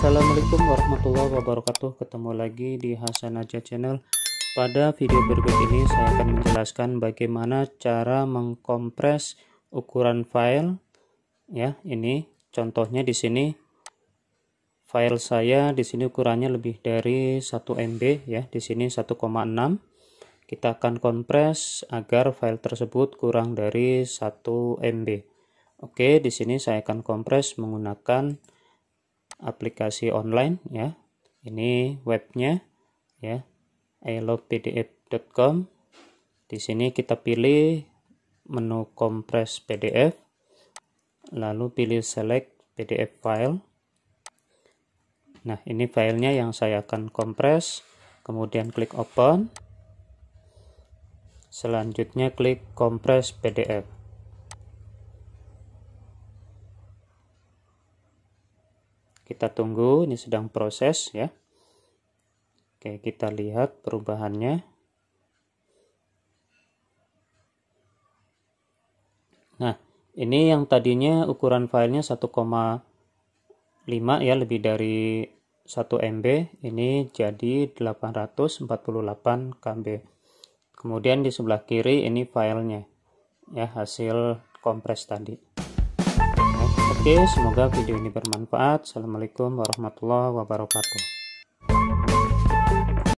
Assalamualaikum warahmatullahi wabarakatuh Ketemu lagi di Hasan Aja Channel Pada video berikut ini saya akan menjelaskan bagaimana cara mengkompres ukuran file Ya ini contohnya di sini file saya di sini ukurannya lebih dari 1 MB ya di sini 1,6 kita akan kompres agar file tersebut kurang dari 1 MB Oke di sini saya akan kompres menggunakan aplikasi online ya. Ini webnya ya. ilovepdf.com. Di sini kita pilih menu kompres PDF. Lalu pilih select PDF file. Nah, ini filenya yang saya akan kompres. Kemudian klik open. Selanjutnya klik kompres PDF. Kita tunggu, ini sedang proses ya. Oke, kita lihat perubahannya. Nah, ini yang tadinya ukuran filenya 1,5 ya, lebih dari 1 MB, ini jadi 848 KB. Kemudian di sebelah kiri ini filenya, ya hasil kompres tadi. Oke, semoga video ini bermanfaat. Assalamualaikum warahmatullahi wabarakatuh.